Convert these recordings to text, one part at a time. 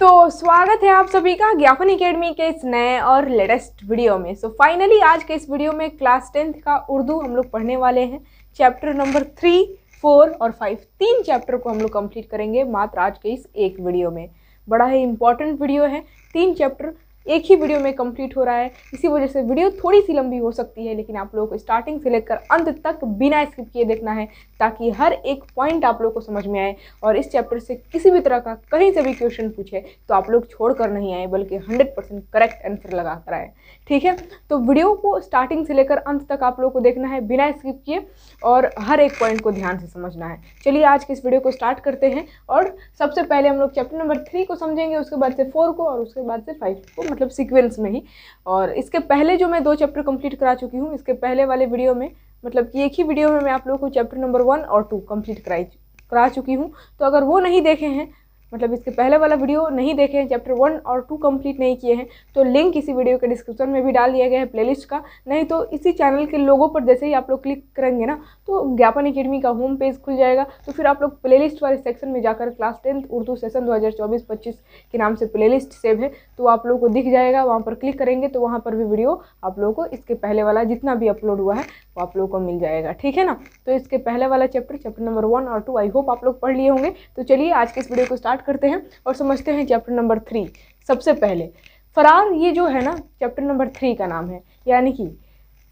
तो स्वागत है आप सभी का ज्ञापन एकेडमी के इस नए और लेटेस्ट वीडियो में सो so, फाइनली आज के इस वीडियो में क्लास टेंथ का उर्दू हम लोग पढ़ने वाले हैं चैप्टर नंबर थ्री फोर और फाइव तीन चैप्टर को हम लोग कंप्लीट करेंगे मात्र आज के इस एक वीडियो में बड़ा ही इंपॉर्टेंट वीडियो है तीन चैप्टर एक ही वीडियो में कंप्लीट हो रहा है इसी वजह से वीडियो थोड़ी सी लंबी हो सकती है लेकिन आप लोगों को स्टार्टिंग से लेकर अंत तक बिना स्किप किए देखना है ताकि हर एक पॉइंट आप लोग को समझ में आए और इस चैप्टर से किसी भी तरह का कहीं से भी क्वेश्चन पूछे तो आप लोग छोड़ नहीं आए बल्कि हंड्रेड परसेंट करेक्ट आंसर लगा कर आए ठीक है तो वीडियो को स्टार्टिंग से लेकर अंत तक आप लोग को देखना है बिना स्किप किए और हर एक पॉइंट को ध्यान से समझना है चलिए आज के इस वीडियो को स्टार्ट करते हैं और सबसे पहले हम लोग चैप्टर नंबर थ्री को समझेंगे उसके बाद से फोर को और उसके बाद से फाइव को मतलब मतलब सीक्वेंस में ही और इसके पहले जो मैं दो चैप्टर कंप्लीट करा चुकी हूँ इसके पहले वाले वीडियो में मतलब कि एक ही वीडियो में मैं आप लोगों को चैप्टर नंबर वन और टू कंप्लीट कराई करा चुकी हूँ तो अगर वो नहीं देखे हैं मतलब इसके पहले वाला वीडियो नहीं देखे हैं चैप्टर वन और टू कंप्लीट नहीं किए हैं तो लिंक इसी वीडियो के डिस्क्रिप्शन में भी डाल दिया गया है प्लेलिस्ट का नहीं तो इसी चैनल के लोगों पर जैसे ही आप लोग क्लिक करेंगे ना तो ज्ञापन अकेडमी का होम पेज खुल जाएगा तो फिर आप लोग प्ले वाले सेक्शन में जाकर क्लास टेंथ उर्दू सेशन दो हज़ार के नाम से प्ले सेव है तो आप लोग को दिख जाएगा वहाँ पर क्लिक करेंगे तो वहाँ पर भी वीडियो आप लोगों को इसके पहले वाला जितना भी अपलोड हुआ है वो आप लोगों को मिल जाएगा ठीक है ना तो इसके पहले वाला चैप्टर चैप्टर नंबर वन और टू आई होप आप लोग पढ़ लिए होंगे तो चलिए आज के इस वीडियो को स्टार्ट करते हैं और समझते हैं चैप्टर नंबर थ्री सबसे पहले फ़रार ये जो है ना चैप्टर नंबर थ्री का नाम है यानी कि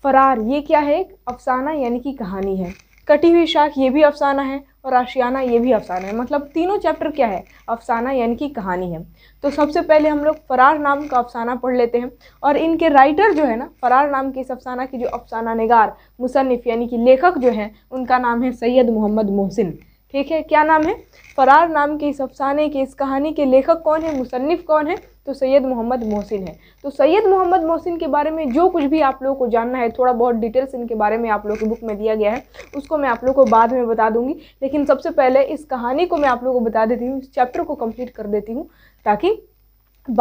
फ़रार ये क्या है एक अफसाना यानी कि कहानी है कटी हुई शाख ये भी अफसाना है और आशियाना ये भी अफसाना है मतलब तीनों चैप्टर क्या है अफसाना यानी कि कहानी है तो सबसे पहले हम लोग फ़रार नाम का अफसाना पढ़ लेते हैं और इनके राइटर जो है ना फ़रार नाम के इस अफसाना की जो अफसाना नगार मुसनफ़ यानी कि लेखक जो हैं उनका नाम है सैयद मोहम्मद मोहसिन ठीक है क्या नाम है फ़रार नाम के इस अफसाने के इस कहानी के लेखक कौन है मुसनफ़ कौन है तो सैयद मोहम्मद मोहसिन है तो सैयद मोहम्मद मोहसिन के बारे में जो कुछ भी आप लोगों को जानना है थोड़ा बहुत डिटेल्स इनके बारे में आप लोगों की बुक में दिया गया है उसको मैं आप लोगों को बाद में बता दूंगी लेकिन सबसे पहले इस कहानी को मैं आप लोगों को बता देती हूँ इस चैप्टर को कम्प्लीट कर देती हूँ ताकि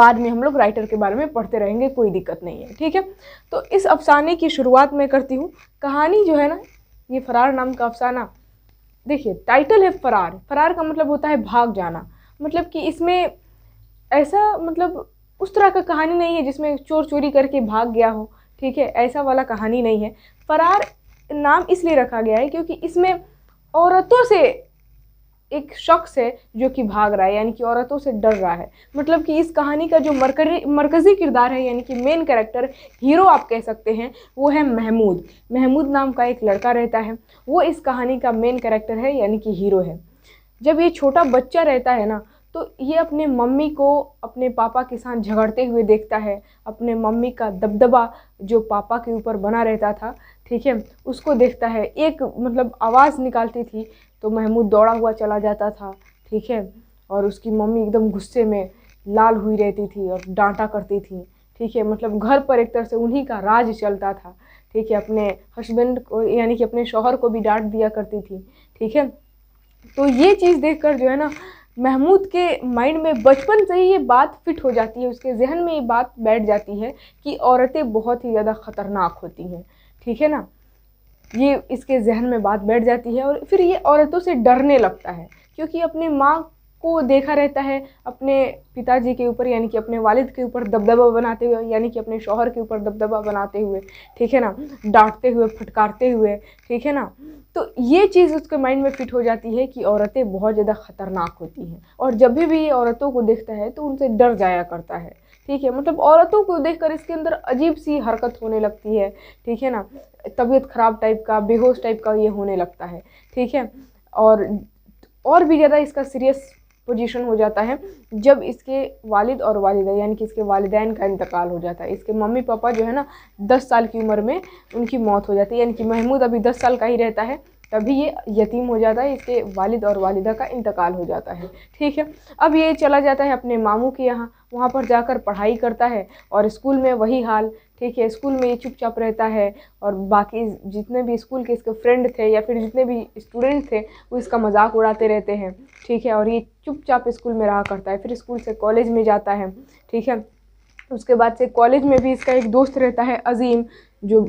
बाद में हम लोग राइटर के बारे में पढ़ते रहेंगे कोई दिक्कत नहीं है ठीक है तो इस अफसाने की शुरुआत मैं करती हूँ कहानी जो है ना ये फरार नाम का अफसाना देखिए टाइटल है फरार फरार का मतलब होता है भाग जाना मतलब कि इसमें ऐसा मतलब उस तरह का कहानी नहीं है जिसमें चोर चोरी करके भाग गया हो ठीक है ऐसा वाला कहानी नहीं है फरार नाम इसलिए रखा गया है क्योंकि इसमें औरतों से एक शख्स है जो कि भाग रहा है यानी कि औरतों से डर रहा है मतलब कि इस कहानी का जो मरकरी मरकज़ी किरदार है यानी कि मेन कैरेक्टर हीरो आप कह सकते हैं वो है महमूद महमूद नाम का एक लड़का रहता है वो इस कहानी का मेन कैरेक्टर है यानी कि हीरो है जब ये छोटा बच्चा रहता है ना तो ये अपने मम्मी को अपने पापा के साथ झगड़ते हुए देखता है अपने मम्मी का दबदबा जो पापा के ऊपर बना रहता था ठीक है उसको देखता है एक मतलब आवाज़ निकालती थी तो महमूद दौड़ा हुआ चला जाता था ठीक है और उसकी मम्मी एकदम गुस्से में लाल हुई रहती थी और डांटा करती थी ठीक है मतलब घर पर एक तरह से उन्हीं का राज चलता था ठीक है अपने हस्बैंड को यानी कि अपने शोहर को भी डांट दिया करती थी ठीक है तो ये चीज़ देखकर जो है ना महमूद के माइंड में बचपन से ही ये बात फिट हो जाती है उसके जहन में ये बात बैठ जाती है कि औरतें बहुत ही ज़्यादा ख़तरनाक होती हैं ठीक है ना ये इसके जहन में बात बैठ जाती है और फिर ये औरतों से डरने लगता है क्योंकि अपने माँ को देखा रहता है अपने पिताजी के ऊपर यानी कि अपने वालिद के ऊपर दबदबा बनाते हुए यानी कि अपने शोहर के ऊपर दबदबा बनाते हुए ठीक है ना डांटते हुए फटकारते हुए ठीक है ना तो ये चीज़ उसके माइंड में फिट हो जाती है कि औरतें बहुत ज़्यादा ख़तरनाक होती हैं और जब भी ये औरतों को देखता है तो उनसे डर जाया करता है ठीक है मतलब औरतों को देखकर इसके अंदर अजीब सी हरकत होने लगती है ठीक है ना तबीयत ख़राब टाइप का बेहोश टाइप का ये होने लगता है ठीक है और और भी ज़्यादा इसका सीरियस पोजीशन हो जाता है जब इसके वालिद और वालदा यानी कि इसके वालदेन का इंतकाल हो जाता है इसके मम्मी पापा जो है ना दस साल की उम्र में उनकी मौत हो जाती है यानी कि महमूद अभी दस साल का ही रहता है तभी ये यतीम हो जाता है इसके वालिद और वालिदा का इंतकाल हो जाता है ठीक है अब ये चला जाता है अपने मामू के यहाँ वहाँ पर जाकर पढ़ाई करता है और स्कूल में वही हाल ठीक है स्कूल में ये चुपचाप रहता है और बाकी जितने भी स्कूल के इसके फ्रेंड थे या फिर जितने भी स्टूडेंट थे वो इसका मजाक उड़ाते रहते हैं ठीक है और ये चुपचाप स्कूल में रहा करता है फिर स्कूल से कॉलेज में जाता है ठीक है उसके बाद से कॉलेज में भी इसका एक दोस्त रहता है अजीम जो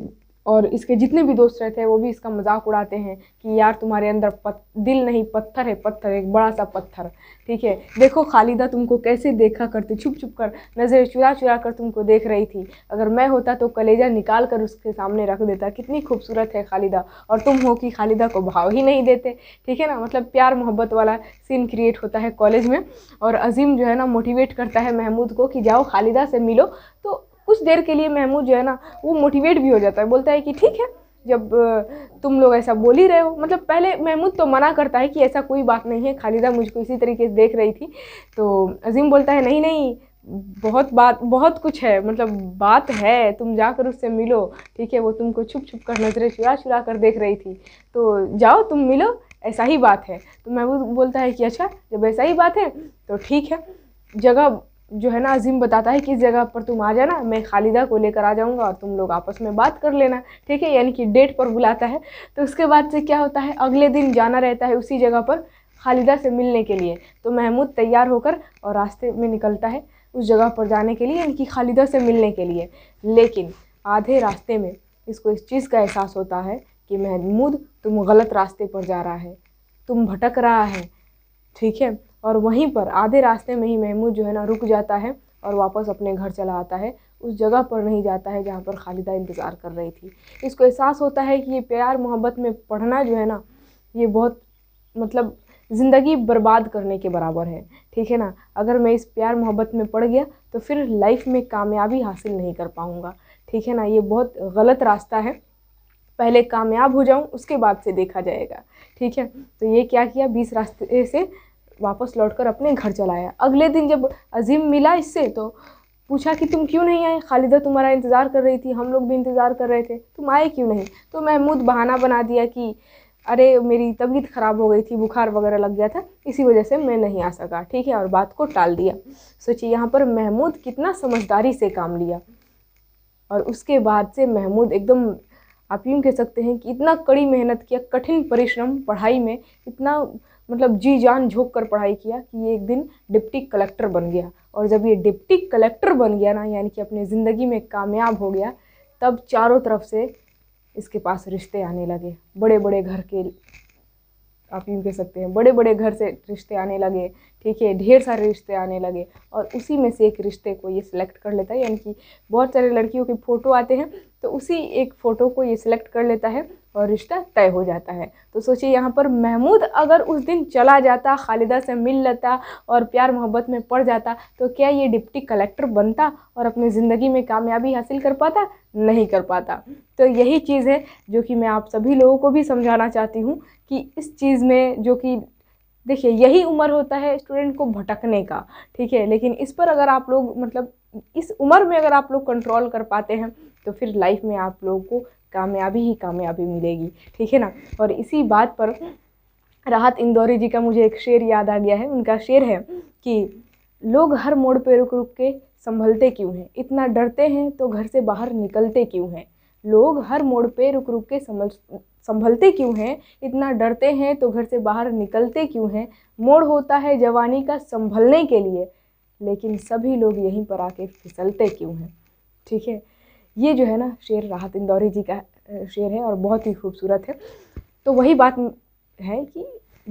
और इसके जितने भी दोस्त रहते हैं वो भी इसका मजाक उड़ाते हैं कि यार तुम्हारे अंदर पत, दिल नहीं पत्थर है पत्थर एक बड़ा सा पत्थर ठीक है देखो खालिदा तुमको कैसे देखा करती छुप छुप कर नज़र चुरा चुरा कर तुमको देख रही थी अगर मैं होता तो कलेजा निकाल कर उसके सामने रख देता कितनी खूबसूरत है खालिदा और तुम हो कि खालिदा को भाव ही नहीं देते ठीक है ना मतलब प्यार मोहब्बत वाला सीन क्रिएट होता है कॉलेज में और अजीम जो है ना मोटिवेट करता है महमूद को कि जाओ खालिदा से मिलो तो कुछ देर के लिए महमूद जो है ना वो मोटिवेट भी हो जाता है बोलता है कि ठीक है जब तुम लोग ऐसा बोल ही रहे हो मतलब पहले महमूद तो मना करता है कि ऐसा कोई बात नहीं है खालिदा मुझको इसी तरीके से देख रही थी तो अजीम बोलता है नहीं नहीं बहुत बात बहुत कुछ है मतलब बात है तुम जाकर उससे मिलो ठीक है वो तुमको छुप छुप कर नज़रें चुरा चुरा कर देख रही थी तो जाओ तुम मिलो ऐसा ही बात है तो महमूद बोलता है कि अच्छा जब ऐसा ही बात है तो ठीक है जगह जो है ना अजीम बताता है कि इस जगह पर तुम आ जाना मैं खालिदा को लेकर आ जाऊँगा और तुम लोग आपस में बात कर लेना ठीक है यानी कि डेट पर बुलाता है तो उसके बाद से क्या होता है अगले दिन जाना रहता है उसी जगह पर खालिदा से मिलने के लिए तो महमूद तैयार होकर और रास्ते में निकलता है उस जगह पर जाने के लिए यानी कि खालिदा से मिलने के लिए लेकिन आधे रास्ते में इसको इस चीज़ का एहसास होता है कि महमूद तुम गलत रास्ते पर जा रहा है तुम भटक रहा है ठीक है और वहीं पर आधे रास्ते में ही महमूद जो है ना रुक जाता है और वापस अपने घर चला आता है उस जगह पर नहीं जाता है जहाँ पर खालिदा इंतज़ार कर रही थी इसको एहसास होता है कि ये प्यार मोहब्बत में पढ़ना जो है ना ये बहुत मतलब ज़िंदगी बर्बाद करने के बराबर है ठीक है ना अगर मैं इस प्यार मोहब्बत में पड़ गया तो फिर लाइफ में कामयाबी हासिल नहीं कर पाऊँगा ठीक है ना ये बहुत गलत रास्ता है पहले कामयाब हो जाऊँ उसके बाद से देखा जाएगा ठीक है तो ये क्या किया बीस रास्ते से वापस लौटकर अपने घर चला आया अगले दिन जब अजीम मिला इससे तो पूछा कि तुम क्यों नहीं आए खालिदा तुम्हारा इंतज़ार कर रही थी हम लोग भी इंतज़ार कर रहे थे तुम आए क्यों नहीं तो महमूद बहाना बना दिया कि अरे मेरी तबीयत ख़राब हो गई थी बुखार वगैरह लग गया था इसी वजह से मैं नहीं आ सका ठीक है और बात को टाल दिया सोचिए यहाँ पर महमूद कितना समझदारी से काम लिया और उसके बाद से महमूद एकदम आप यूँ कह सकते हैं कि इतना कड़ी मेहनत किया कठिन परिश्रम पढ़ाई में इतना मतलब जी जान झोंक कर पढ़ाई किया कि ये एक दिन डिप्टी कलेक्टर बन गया और जब ये डिप्टी कलेक्टर बन गया ना यानी कि अपनी ज़िंदगी में कामयाब हो गया तब चारों तरफ से इसके पास रिश्ते आने लगे बड़े बड़े घर के आप यूँ कह सकते हैं बड़े बड़े घर से रिश्ते आने लगे ठीक है ढेर सारे रिश्ते आने लगे और उसी में से एक रिश्ते को ये सिलेक्ट कर लेता है यानी कि बहुत सारे लड़कियों के फ़ोटो आते हैं तो उसी एक फ़ोटो को ये सिलेक्ट कर लेता है और रिश्ता तय हो जाता है तो सोचिए यहाँ पर महमूद अगर उस दिन चला जाता खालिदा से मिल लेता और प्यार मोहब्बत में पड़ जाता तो क्या ये डिप्टी कलेक्टर बनता और अपनी ज़िंदगी में कामयाबी हासिल कर पाता नहीं कर पाता तो यही चीज़ है जो कि मैं आप सभी लोगों को भी समझाना चाहती हूँ कि इस चीज़ में जो कि देखिए यही उम्र होता है स्टूडेंट को भटकने का ठीक है लेकिन इस पर अगर आप लोग मतलब इस उम्र में अगर आप लोग कंट्रोल कर पाते हैं तो फिर लाइफ में आप लोगों को कामयाबी ही कामयाबी मिलेगी ठीक है ना और इसी बात पर राहत इंदौरी जी का मुझे एक शेर याद आ गया है उनका शेर है कि लोग हर मोड़ पर रुक रुक के संभलते क्यों हैं इतना डरते हैं तो घर से बाहर निकलते क्यों हैं लोग हर मोड़ पे रुक रुक के संभल संभलते क्यों हैं इतना डरते हैं तो घर से बाहर निकलते क्यों हैं मोड़ होता है जवानी का संभलने के लिए लेकिन सभी लोग यहीं पर आके फिसलते क्यों हैं ठीक है ये जो है ना शेर राहत इंदौरी जी का शेर है और बहुत ही खूबसूरत है तो वही बात है कि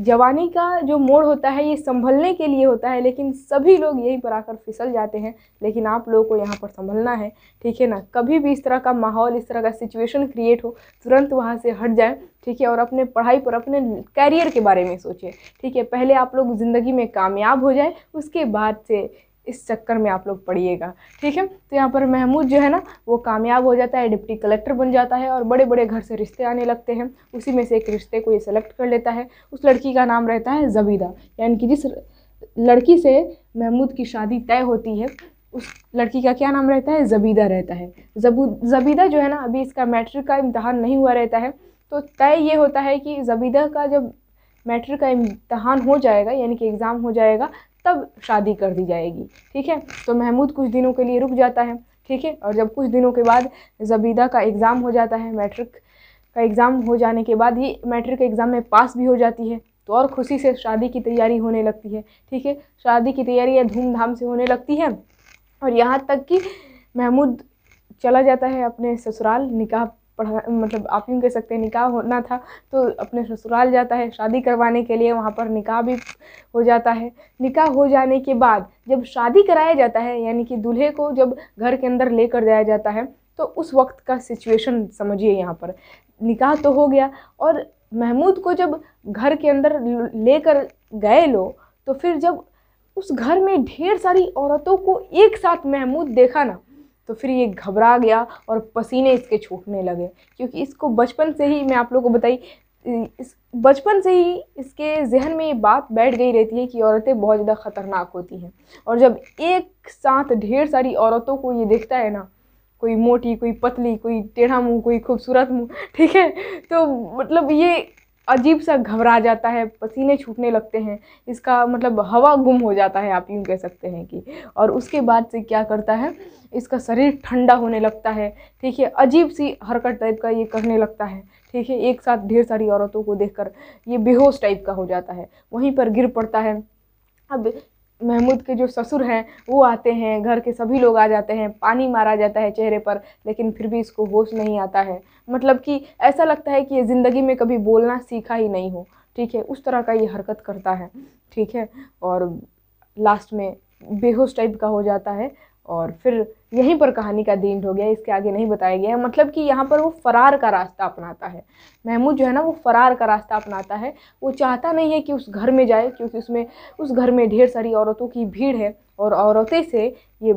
जवानी का जो मोड़ होता है ये संभलने के लिए होता है लेकिन सभी लोग यहीं पर आकर फिसल जाते हैं लेकिन आप लोगों को यहाँ पर संभलना है ठीक है ना कभी भी इस तरह का माहौल इस तरह का सिचुएशन क्रिएट हो तुरंत वहाँ से हट जाए ठीक है और अपने पढ़ाई पर अपने कैरियर के बारे में सोचें ठीक है पहले आप लोग ज़िंदगी में कामयाब हो जाए उसके बाद से इस चक्कर में आप लोग पढ़िएगा ठीक है तो यहाँ पर महमूद जो है ना वो कामयाब हो जाता है डिप्टी कलेक्टर बन जाता है और बड़े बड़े घर से रिश्ते आने लगते हैं उसी में से एक रिश्ते को ये सेलेक्ट कर लेता है उस लड़की का नाम रहता है जबीदा यानी कि जिस लड़की से महमूद की शादी तय होती है उस लड़की का क्या नाम रहता है जबीदा रहता है जबू जबीदा जो है ना अभी इसका मैट्रिक का इम्तहान नहीं हुआ रहता है तो तय ये होता है कि जबीदा का जब मैट्रिक का इम्तहान हो जाएगा यानी कि एग्ज़ाम हो जाएगा तब शादी कर दी जाएगी ठीक है तो महमूद कुछ दिनों के लिए रुक जाता है ठीक है और जब कुछ दिनों के बाद जबीदा का एग्ज़ाम हो जाता है मैट्रिक का एग्ज़ाम हो जाने के बाद ये मैट्रिक एग्ज़ाम में पास भी हो जाती है तो और खुशी से शादी की तैयारी होने लगती है ठीक है शादी की तैयारी धूमधाम से होने लगती है और यहाँ तक कि महमूद चला जाता है अपने ससुराल निकाह पढ़ा मतलब आप यूँ कह सकते हैं निकाह होना था तो अपने ससुराल जाता है शादी करवाने के लिए वहाँ पर निकाह भी हो जाता है निकाह हो जाने के बाद जब शादी कराया जाता है यानी कि दूल्हे को जब घर के अंदर लेकर जाया जाता है तो उस वक्त का सिचुएशन समझिए यहाँ पर निकाह तो हो गया और महमूद को जब घर के अंदर लेकर गए लोग तो फिर जब उस घर में ढेर सारी औरतों को एक साथ महमूद देखा ना तो फिर ये घबरा गया और पसीने इसके छूटने लगे क्योंकि इसको बचपन से ही मैं आप लोगों को बताई इस बचपन से ही इसके जहन में ये बात बैठ गई रहती है कि औरतें बहुत ज़्यादा ख़तरनाक होती हैं और जब एक साथ ढेर सारी औरतों को ये देखता है ना कोई मोटी कोई पतली कोई टेढ़ा मुंह कोई खूबसूरत मुंह ठीक है तो मतलब ये अजीब सा घबरा जाता है पसीने छूटने लगते हैं इसका मतलब हवा गुम हो जाता है आप यूँ कह सकते हैं कि और उसके बाद से क्या करता है इसका शरीर ठंडा होने लगता है ठीक है अजीब सी हरकत टाइप का ये करने लगता है ठीक है एक साथ ढेर सारी औरतों को कर ये बेहोश टाइप का हो जाता है वहीं पर गिर पड़ता है अब महमूद के जो ससुर हैं वो आते हैं घर के सभी लोग आ जाते हैं पानी मारा जाता है चेहरे पर लेकिन फिर भी इसको होश नहीं आता है मतलब कि ऐसा लगता है कि ये ज़िंदगी में कभी बोलना सीखा ही नहीं हो ठीक है उस तरह का ये हरकत करता है ठीक है और लास्ट में बेहोश टाइप का हो जाता है और फिर यहीं पर कहानी का दिन हो गया इसके आगे नहीं बताया गया है मतलब कि यहाँ पर वो फ़रार का रास्ता अपनाता है महमूद जो है ना वो फ़रार का रास्ता अपनाता है वो चाहता नहीं है कि उस घर में जाए क्योंकि उसमें उस घर में ढेर सारी औरतों की भीड़ है और औरतें से ये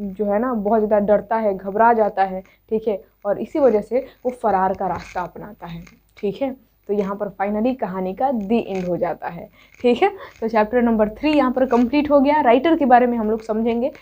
जो है ना बहुत ज़्यादा डरता है घबरा जाता है ठीक है और इसी वजह से वो फरार का रास्ता अपनाता है ठीक है तो यहाँ पर फाइनली कहानी का दी एंड हो जाता है ठीक है तो चैप्टर नंबर थ्री यहाँ पर कंप्लीट हो गया राइटर के बारे में हम लोग समझेंगे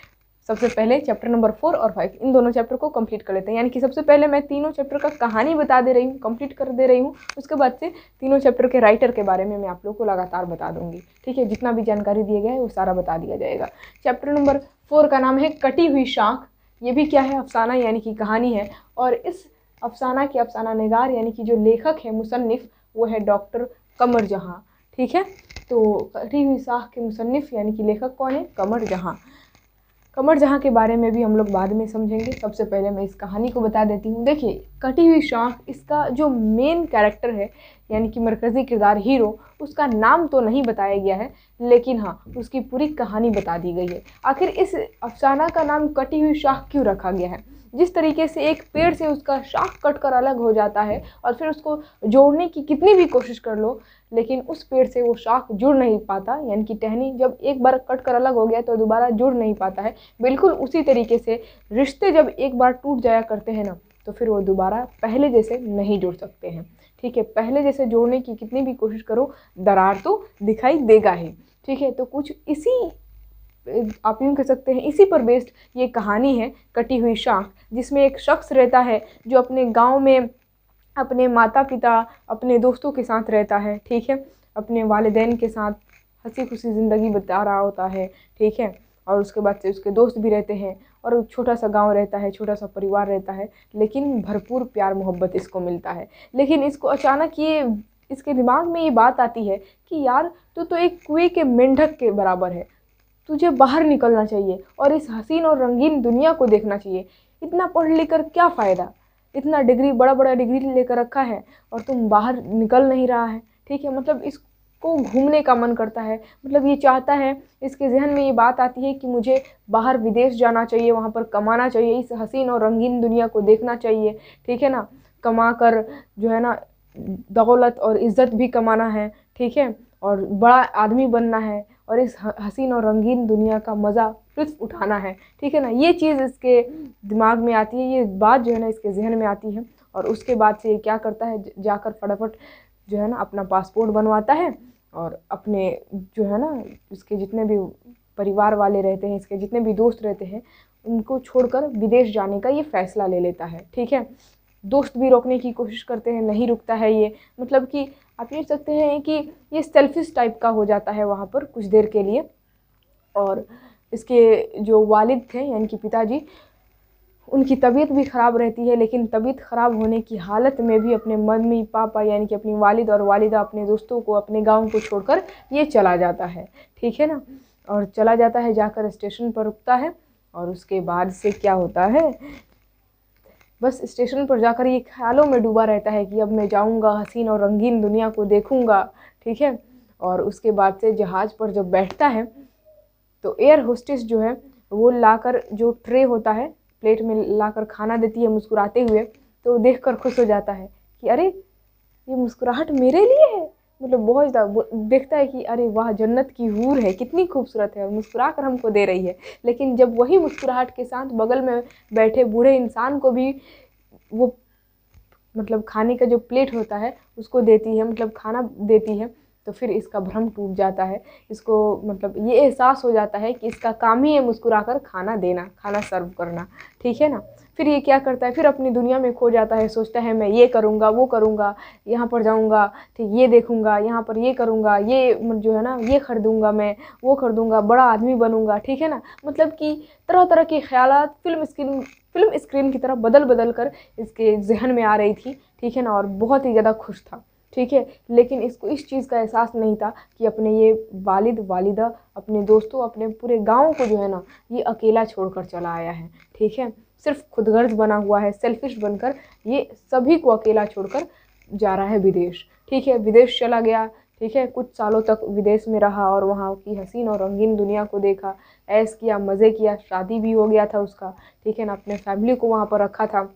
सबसे पहले चैप्टर नंबर फोर और फाइव इन दोनों चैप्टर को कंप्लीट कर लेते हैं यानी कि सबसे पहले मैं तीनों चैप्टर का कहानी बता दे रही हूँ कंप्लीट कर दे रही हूँ उसके बाद से तीनों चैप्टर के राइटर के बारे में मैं आप लोग को लगातार बता दूंगी ठीक है जितना भी जानकारी दिए गए वो सारा बता दिया जाएगा चैप्टर नंबर फोर का नाम है कटी हुई शाख ये भी क्या है अफसाना यानी कि कहानी है और इस अफसाना के अफसाना नगार यानी कि जो लेखक है मुसनफ़ वो है डॉक्टर कमर जहाँ ठीक है तो कटी हुई शाख के मुसनफ़ यानी कि लेखक कौन है कमर जहाँ कमर जहाँ के बारे में भी हम लोग बाद में समझेंगे सबसे पहले मैं इस कहानी को बता देती हूँ देखिए कटी हुई शाख इसका जो मेन कैरेक्टर है यानी कि मरकज़ी किरदार हीरो उसका नाम तो नहीं बताया गया है लेकिन हाँ उसकी पूरी कहानी बता दी गई है आखिर इस अफसाना का नाम कटी हुई शाख क्यों रखा गया है जिस तरीके से एक पेड़ से उसका शाख कट कर अलग हो जाता है और फिर उसको जोड़ने की कितनी भी कोशिश कर लो लेकिन उस पेड़ से वो शाख जुड़ नहीं पाता यानी कि टहनी जब एक बार कट कर अलग हो गया तो दोबारा जुड़ नहीं पाता है बिल्कुल उसी तरीके से रिश्ते जब एक बार टूट जाया करते हैं ना तो फिर वो दोबारा पहले जैसे नहीं जुड़ सकते हैं ठीक है पहले जैसे जोड़ने की कितनी भी कोशिश करो दरार तो दिखाई देगा ही ठीक है तो कुछ इसी आप यूँ कह सकते हैं इसी पर बेस्ड ये कहानी है कटी हुई शाख जिसमें एक शख्स रहता है जो अपने गांव में अपने माता पिता अपने दोस्तों के साथ रहता है ठीक है अपने वालदेन के साथ हंसी खुशी ज़िंदगी बता रहा होता है ठीक है और उसके बाद से उसके दोस्त भी रहते हैं और छोटा सा गांव रहता है छोटा सा परिवार रहता है लेकिन भरपूर प्यार मोहब्बत इसको मिलता है लेकिन इसको अचानक ये इसके दिमाग में ये बात आती है कि यार तू तो एक कुएँ के मेंढक के बराबर है तुझे बाहर निकलना चाहिए और इस हसीन और रंगीन दुनिया को देखना चाहिए इतना पढ़ लिख कर क्या फ़ायदा इतना डिग्री बड़ा बड़ा डिग्री लेकर रखा है और तुम बाहर निकल नहीं रहा है ठीक है मतलब इसको घूमने का मन करता है मतलब ये चाहता है इसके जहन में ये बात आती है कि मुझे बाहर विदेश जाना चाहिए वहाँ पर कमाना चाहिए इस हसीन और रंगीन दुनिया को देखना चाहिए ठीक है ना कमा कर जो है ना दौलत और इज़्ज़त भी कमाना है ठीक है और बड़ा आदमी बनना है और इस हसीन और रंगीन दुनिया का मज़ा लुत्फ उठाना है ठीक है ना ये चीज़ इसके दिमाग में आती है ये बात जो है ना इसके जहन में आती है और उसके बाद से ये क्या करता है जाकर फटाफट जो है ना अपना पासपोर्ट बनवाता है और अपने जो है ना इसके जितने भी परिवार वाले रहते हैं इसके जितने भी दोस्त रहते हैं उनको छोड़कर विदेश जाने का ये फैसला ले लेता है ठीक है दोस्त भी रोकने की कोशिश करते हैं नहीं रुकता है ये मतलब कि आप ये सकते हैं कि ये सेल्फिश टाइप का हो जाता है वहाँ पर कुछ देर के लिए और इसके जो वालिद थे यानी कि पिताजी उनकी तबीयत भी ख़राब रहती है लेकिन तबीयत ख़राब होने की हालत में भी अपने मम्मी पापा यानी कि अपनी वालिद और वालिदा अपने दोस्तों को अपने गांव को छोड़कर ये चला जाता है ठीक है ना और चला जाता है जाकर स्टेशन पर रुकता है और उसके बाद से क्या होता है बस स्टेशन पर जाकर ये ख्यालों में डूबा रहता है कि अब मैं जाऊँगा हसीन और रंगीन दुनिया को देखूँगा ठीक है और उसके बाद से जहाज़ पर जब बैठता है तो एयर होस्टेस जो है वो लाकर जो ट्रे होता है प्लेट में लाकर खाना देती है मुस्कुराते हुए तो देख कर खुश हो जाता है कि अरे ये मुस्कुराहट मेरे लिए है मतलब बहुत ज़्यादा देखता है कि अरे वाह जन्नत की हूर है कितनी खूबसूरत है और मुस्कुरा कर हमको दे रही है लेकिन जब वही मुस्कुराहट के साथ बगल में बैठे बूढ़े इंसान को भी वो मतलब खाने का जो प्लेट होता है उसको देती है मतलब खाना देती है तो फिर इसका भ्रम टूट जाता है इसको मतलब ये एहसास हो जाता है कि इसका काम ही है मुस्कुरा कर खाना देना खाना सर्व करना ठीक है ना फिर ये क्या करता है फिर अपनी दुनिया में खो जाता है सोचता है मैं ये करूँगा वो करूँगा यहाँ पर जाऊँगा ठीक ये देखूँगा यहाँ पर ये करूँगा ये जो है ना ये खरीदूँगा मैं वो खरीदूँगा बड़ा आदमी बनूँगा ठीक है ना मतलब कि तरह तरह के ख्याल फिल्म स्क्रीन फिल्म स्क्रीन की तरह बदल बदल कर इसके जहन में आ रही थी ठीक है ना और बहुत ही ज़्यादा खुश था ठीक है लेकिन इसको इस चीज़ का एहसास नहीं था कि अपने ये वालिद वालिदा अपने दोस्तों अपने पूरे गांव को जो है ना ये अकेला छोड़कर चला आया है ठीक है सिर्फ खुदगर्ज बना हुआ है सेल्फिश बनकर ये सभी को अकेला छोड़कर जा रहा है विदेश ठीक है विदेश चला गया ठीक है कुछ सालों तक विदेश में रहा और वहाँ की हसीन और रंगीन दुनिया को देखा ऐस किया मज़े किया शादी भी हो गया था उसका ठीक है ना अपने फैमिली को वहाँ पर रखा था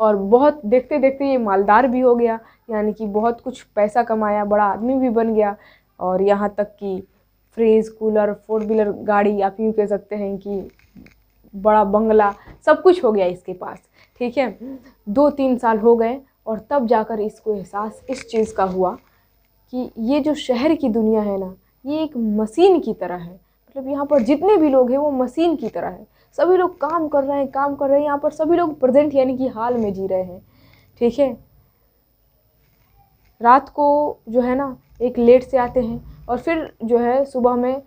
और बहुत देखते देखते ये मालदार भी हो गया यानी कि बहुत कुछ पैसा कमाया बड़ा आदमी भी बन गया और यहाँ तक कि फ्रिज कूलर फोर व्हीलर गाड़ी आप यूँ कह सकते हैं कि बड़ा बंगला सब कुछ हो गया इसके पास ठीक है दो तीन साल हो गए और तब जाकर इसको एहसास इस चीज़ का हुआ कि ये जो शहर की दुनिया है ना ये एक मशीन की तरह है मतलब यहाँ पर जितने भी लोग हैं वो मशीन की तरह है सभी लोग काम कर रहे हैं काम कर रहे हैं यहाँ पर सभी लोग प्रेजेंट यानी कि हाल में जी रहे हैं ठीक है रात को जो है ना एक लेट से आते हैं और फिर जो है सुबह में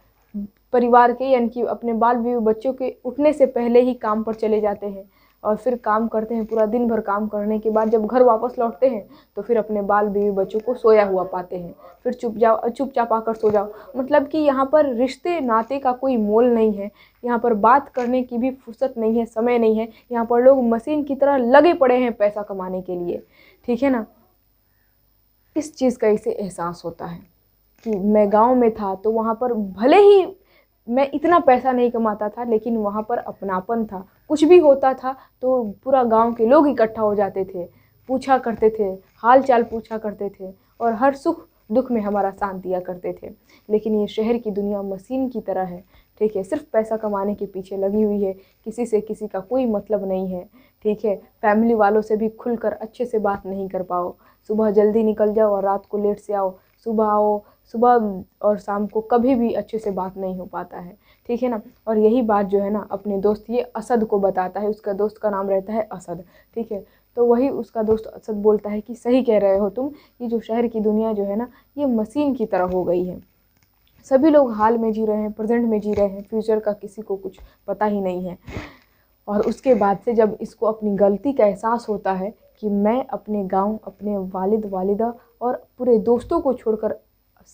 परिवार के यानी कि अपने बाल बीवी बच्चों के उठने से पहले ही काम पर चले जाते हैं और फिर काम करते हैं पूरा दिन भर काम करने के बाद जब घर वापस लौटते हैं तो फिर अपने बाल बीवी बच्चों को सोया हुआ पाते हैं फिर चुप जाओ चुपचाप आकर सो जाओ मतलब कि यहाँ पर रिश्ते नाते का कोई मोल नहीं है यहाँ पर बात करने की भी फुर्सत नहीं है समय नहीं है यहाँ पर लोग मशीन की तरह लगे पड़े हैं पैसा कमाने के लिए ठीक है ना इस चीज़ का इसे एहसास होता है कि मैं गांव में था तो वहाँ पर भले ही मैं इतना पैसा नहीं कमाता था लेकिन वहाँ पर अपनापन था कुछ भी होता था तो पूरा गांव के लोग इकट्ठा हो जाते थे पूछा करते थे हाल चाल पूछा करते थे और हर सुख दुख में हमारा साथ दिया करते थे लेकिन ये शहर की दुनिया मशीन की तरह है ठीक है सिर्फ पैसा कमाने के पीछे लगी हुई है किसी से किसी का कोई मतलब नहीं है ठीक है फैमिली वालों से भी खुलकर अच्छे से बात नहीं कर पाओ सुबह जल्दी निकल जाओ और रात को लेट से आओ सुबह आओ सुबह और शाम को कभी भी अच्छे से बात नहीं हो पाता है ठीक है ना और यही बात जो है ना अपने दोस्त ये असद को बताता है उसका दोस्त का नाम रहता है असद ठीक है तो वही उसका दोस्त असद बोलता है कि सही कह रहे हो तुम ये जो शहर की दुनिया जो है ना ये मशीन की तरह हो गई है सभी लोग हाल में जी रहे हैं प्रेजेंट में जी रहे हैं फ्यूचर का किसी को कुछ पता ही नहीं है और उसके बाद से जब इसको अपनी गलती का एहसास होता है कि मैं अपने गांव अपने वालिद वालिदा और पूरे दोस्तों को छोड़कर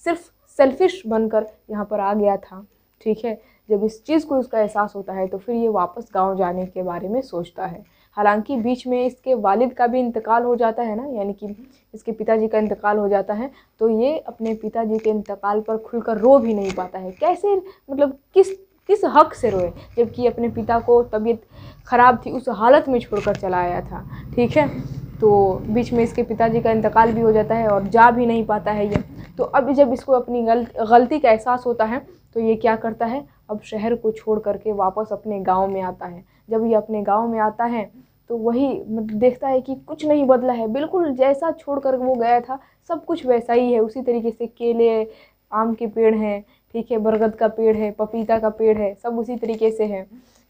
सिर्फ सेल्फिश बनकर यहाँ पर आ गया था ठीक है जब इस चीज़ को उसका एहसास होता है तो फिर ये वापस गांव जाने के बारे में सोचता है हालांकि बीच में इसके वालिद का भी इंतकाल हो जाता है ना यानी कि इसके पिताजी का इंतकाल हो जाता है तो ये अपने पिताजी के इंतकाल पर खुलकर रो भी नहीं पाता है कैसे मतलब किस किस हक से रोए जबकि अपने पिता को तबीयत ख़राब थी उस हालत में छोड़कर चला आया था ठीक है तो बीच में इसके पिताजी का इंतकाल भी हो जाता है और जा भी नहीं पाता है ये तो अब जब इसको अपनी गलत गलती का एहसास होता है तो ये क्या करता है अब शहर को छोड़ करके वापस अपने गांव में आता है जब ये अपने गांव में आता है तो वही देखता है कि कुछ नहीं बदला है बिल्कुल जैसा छोड़ कर वो गया था सब कुछ वैसा ही है उसी तरीके से केले आम के पेड़ हैं ठीक है बरगद का पेड़ है पपीता का पेड़ है सब उसी तरीके से है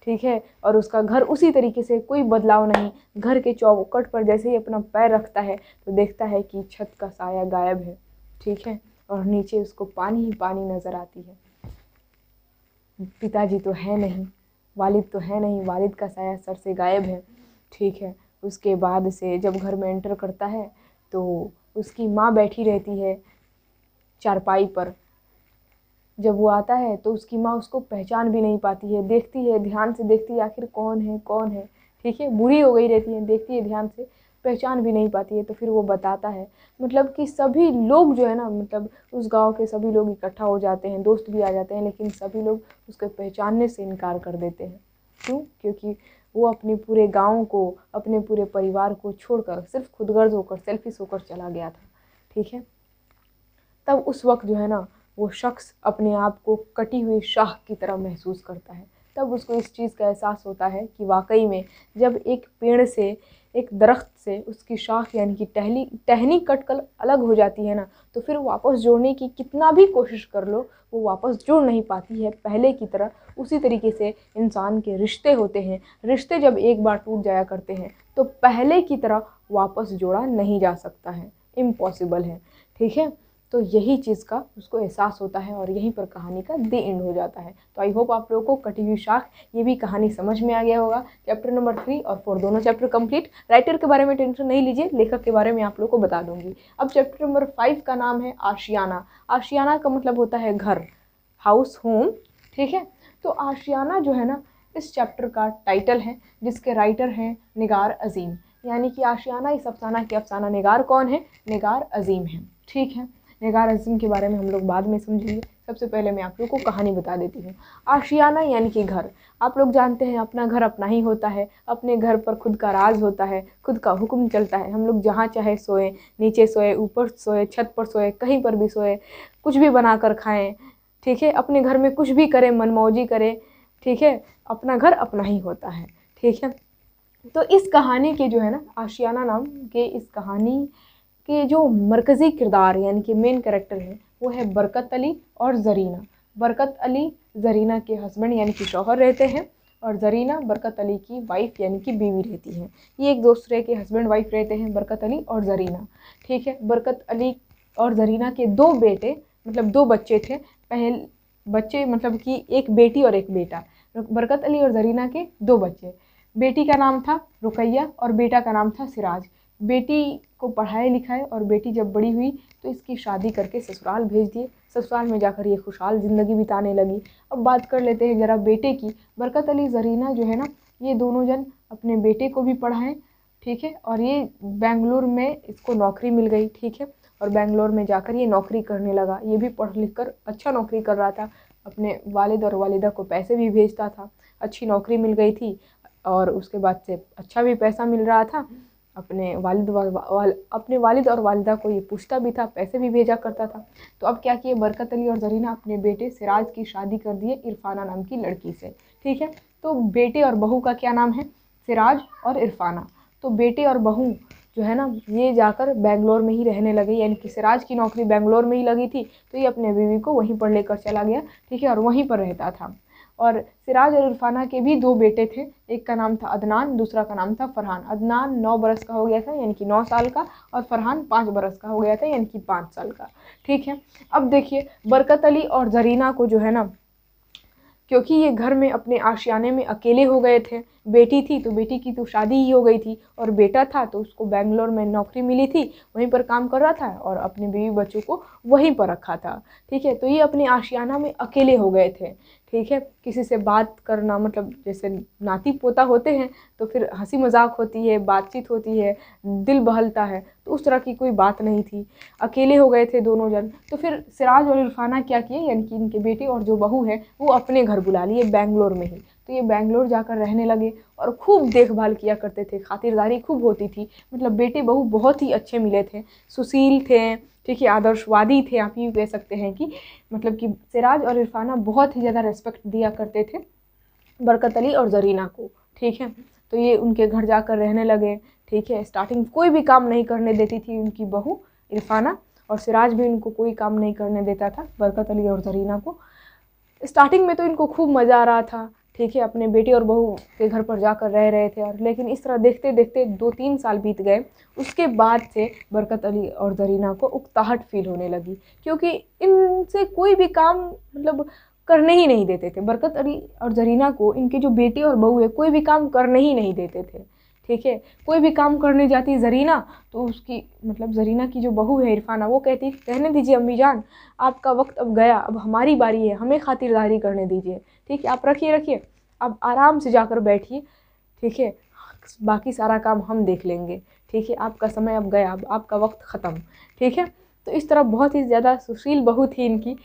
ठीक है और उसका घर उसी तरीके से कोई बदलाव नहीं घर के चौकट पर जैसे ही अपना पैर रखता है तो देखता है कि छत का साया गायब है ठीक है और नीचे उसको पानी ही पानी नज़र आती है पिताजी तो है नहीं वालिद तो है नहीं वालिद का साया सर से गायब है ठीक है उसके बाद से जब घर में एंटर करता है तो उसकी माँ बैठी रहती है चारपाई पर जब वो आता है तो उसकी माँ उसको पहचान भी नहीं पाती है देखती है ध्यान से देखती है आखिर कौन है कौन है ठीक है बुरी हो गई रहती है देखती है ध्यान से पहचान भी नहीं पाती है तो फिर वो बताता है मतलब कि सभी लोग जो है ना मतलब उस गांव के सभी लोग इकट्ठा हो जाते हैं दोस्त भी आ जाते हैं लेकिन सभी लोग उसके पहचानने से इनकार कर देते हैं क्यों क्योंकि वो अपने पूरे गाँव को अपने पूरे परिवार को छोड़कर सिर्फ खुदगर्ज होकर सेल्फिश होकर चला गया था ठीक है तब उस वक्त जो है ना वो शख्स अपने आप को कटी हुई शाह की तरह महसूस करता है तब उसको इस चीज़ का एहसास होता है कि वाकई में जब एक पेड़ से एक दरख्त से उसकी शाख यानी कि टहली टहनी कट कर अलग हो जाती है ना तो फिर वापस जोड़ने की कितना भी कोशिश कर लो वो वापस जुड़ नहीं पाती है पहले की तरह उसी तरीके से इंसान के रिश्ते होते हैं रिश्ते जब एक बार टूट जाया करते हैं तो पहले की तरह वापस जोड़ा नहीं जा सकता है इम्पॉसिबल है ठीक है तो यही चीज़ का उसको एहसास होता है और यहीं पर कहानी का दी एंड हो जाता है तो आई होप आप लोगों को कटी हुई शाख ये भी कहानी समझ में आ गया होगा चैप्टर नंबर थ्री और फोर दोनों चैप्टर कंप्लीट राइटर के बारे में टेंशन नहीं लीजिए लेखक के बारे में आप लोग को बता दूंगी अब चैप्टर नंबर फाइव का नाम है आशियाना आशियाना का मतलब होता है घर हाउस होम ठीक है तो आशियाना जो है ना इस चैप्टर का टाइटल है जिसके राइटर हैं निगार अजीम यानी कि आशियाना इस अफसाना के अफसाना निगार कौन है निगार अजीम है ठीक है निगार अज़ीम के बारे में हम लोग बाद में समझेंगे सबसे पहले मैं आप लोग को कहानी बता देती हूँ आशियाना यानी कि घर आप लोग जानते हैं अपना घर अपना ही होता है अपने घर पर खुद का राज होता है खुद का हुक्म चलता है हम लोग जहाँ चाहे सोए नीचे सोए ऊपर सोए छत पर सोए कहीं पर भी सोए कुछ भी बना कर खाएँ ठीक है अपने घर में कुछ भी करें मनमौजी करें ठीक है अपना घर अपना ही होता है ठीक है तो इस कहानी के जो है ना आशियाना नाम के इस कहानी के जो मरकज़ी किरदार यानी कि मेन करेक्टर है वो है बरकत अली और ज़रीना बरकत अली ज़रीना के हस्बैंड यानी कि शौहर रहते हैं और ज़रीना बरकत अली की वाइफ़ यानी कि बीवी रहती है ये एक दूसरे के हस्बैंड वाइफ रहते हैं बरकत अली और ज़रीना ठीक है बरकत अली और ज़रीना के दो बेटे मतलब दो बच्चे थे पहल बच्चे मतलब कि एक बेटी और एक बेटा बरकत अली और ज़रीना के दो बच्चे बेटी का नाम था रुकैया और बेटा का नाम था सिराज बेटी को पढ़ाए लिखाए और बेटी जब बड़ी हुई तो इसकी शादी करके ससुराल भेज दिए ससुराल में जाकर ये खुशहाल ज़िंदगी बिताने लगी अब बात कर लेते हैं ज़रा बेटे की बरकत अली जरीना जो है ना ये दोनों जन अपने बेटे को भी पढ़ाएं ठीक है और ये बेंगलोर में इसको नौकरी मिल गई ठीक है और बेंगलोर में जाकर ये नौकरी करने लगा ये भी पढ़ लिख कर अच्छा नौकरी कर रहा था अपने वालिद और वालिदा को पैसे भी भेजता था अच्छी नौकरी मिल गई थी और उसके बाद से अच्छा भी पैसा मिल रहा था अपने वालिद वाल, अपने वालिद और वालदा को ये पूछता भी था पैसे भी भेजा करता था तो अब क्या किए बरकत अली और जरीना अपने बेटे सिराज की शादी कर दिए इरफाना नाम की लड़की से ठीक है तो बेटे और बहू का क्या नाम है सिराज और इरफाना तो बेटे और बहू जो है ना ये जाकर बेंगलोर में ही रहने लगे यानी कि सिराज की नौकरी बेंगलोर में ही लगी थी तो ये अपने बीवी को वहीं पर लेकर चला गया ठीक है और वहीं पर रहता था और सिराज और इरफाना के भी दो बेटे थे एक का नाम था अदनान दूसरा का नाम था फरहान अदनान नौ बरस का हो गया था यानी कि नौ साल का और फरहान पाँच बरस का हो गया था यानी कि पाँच साल का ठीक है अब देखिए बरकत अली और जरीना को जो है ना क्योंकि ये घर में अपने आशियाने में अकेले हो गए थे बेटी थी तो बेटी की तो शादी ही हो गई थी और बेटा था तो उसको बेंगलोर में नौकरी मिली थी वहीं पर काम कर रहा था और अपने बीवी बच्चों को वहीं पर रखा था ठीक है तो ये अपने आशियाना में अकेले हो गए थे ठीक है किसी से बात करना मतलब जैसे नाती पोता होते हैं तो फिर हंसी मजाक होती है बातचीत होती है दिल बहलता है तो उस तरह की कोई बात नहीं थी अकेले हो गए थे दोनों जन तो फिर सिराज और इरफाना क्या किए यानी कि इनके बेटे और जो बहू है वो अपने घर बुला लिए बेंगलोर में ही तो ये बेंगलोर जाकर रहने लगे और खूब देखभाल किया करते थे खातिरदारी खूब होती थी मतलब बेटे बहू बहुत ही अच्छे मिले थे सुशील थे ठीक है आदर्शवादी थे आप यूँ कह सकते हैं कि मतलब कि सिराज और इरफाना बहुत ही ज़्यादा रेस्पेक्ट दिया करते थे बरकत अली और जरीना को ठीक है तो ये उनके घर जाकर रहने लगे ठीक है स्टार्टिंग कोई भी काम नहीं करने देती थी उनकी बहू इरफाना और सिराज भी उनको कोई काम नहीं करने देता था बरकत अली और जरीना को स्टार्टिंग में तो इनको खूब मज़ा आ रहा था ठीक है अपने बेटे और बहू के घर पर जाकर रह रहे थे और लेकिन इस तरह देखते देखते दो तीन साल बीत गए उसके बाद से बरकत अली और दरीना को उकताहट फील होने लगी क्योंकि इनसे कोई भी काम मतलब करने ही नहीं देते थे बरकत अली और जरीना को इनके जो बेटे और बहू है कोई भी काम करने ही नहीं देते थे ठीक है कोई भी काम करने जाती जरीना तो उसकी मतलब जरीना की जो बहू है इरफाना वो कहती कहने दीजिए अम्मी जान आपका वक्त अब गया अब हमारी बारी है हमें खातिरदारी करने दीजिए ठीक है आप रखिए रखिए आप आराम से जाकर बैठिए ठीक है बाकी सारा काम हम देख लेंगे ठीक है आपका समय अब गया अब आपका वक्त ख़त्म ठीक है तो इस तरह बहुत ही ज़्यादा सुशील बहू थी इनकी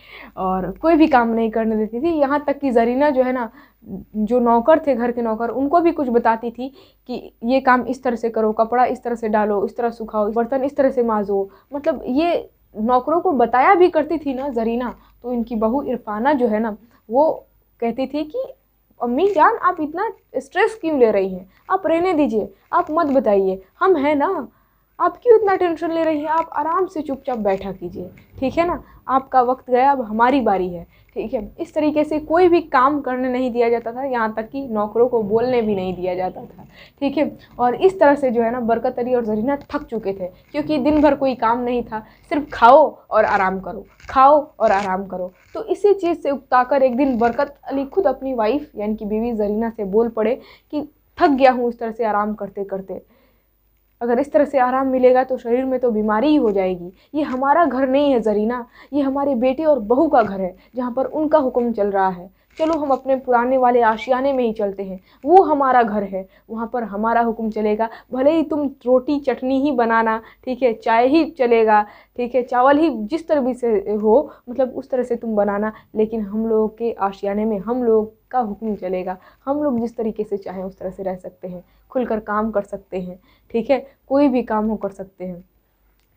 और कोई भी काम नहीं करने देती थी यहाँ तक कि जरीना जो है ना जो नौकर थे घर के नौकर उनको भी कुछ बताती थी कि ये काम इस तरह से करो कपड़ा इस तरह से डालो इस तरह सुखाओ बर्तन इस तरह से माजो मतलब ये नौकरों को बताया भी करती थी ना जरीना तो इनकी बहू इरफाना जो है ना वो कहती थी कि अम्मी जान आप इतना स्ट्रेस क्यों ले रही हैं आप रहने दीजिए आप मत बताइए हम हैं ना आप क्यों इतना टेंशन ले रही हैं आप आराम से चुपचाप बैठा कीजिए ठीक है ना आपका वक्त गया अब हमारी बारी है ठीक है इस तरीके से कोई भी काम करने नहीं दिया जाता था यहाँ तक कि नौकरों को बोलने भी नहीं दिया जाता था ठीक है और इस तरह से जो है ना बरकत अली और जरीना थक चुके थे क्योंकि दिन भर कोई काम नहीं था सिर्फ खाओ और आराम करो खाओ और आराम करो तो इसी चीज़ से उकताकर एक दिन बरकत अली खुद अपनी वाइफ यानी कि बीवी जरीना से बोल पड़े कि थक गया हूँ इस तरह से आराम करते करते अगर इस तरह से आराम मिलेगा तो शरीर में तो बीमारी ही हो जाएगी ये हमारा घर नहीं है ज़रीना ये हमारे बेटे और बहू का घर है जहाँ पर उनका हुक्म चल रहा है चलो हम अपने पुराने वाले आशियाने में ही चलते हैं वो हमारा घर है वहाँ पर हमारा हुक्म चलेगा भले ही तुम रोटी चटनी ही बनाना ठीक है चाय ही चलेगा ठीक है चावल ही जिस तरह से हो मतलब उस तरह से तुम बनाना लेकिन हम लोग के आशियाने में हम लोग का हुक्म चलेगा हम लोग जिस तरीके से चाहें उस तरह से रह सकते हैं खुलकर काम कर सकते हैं ठीक है कोई भी काम हो कर सकते हैं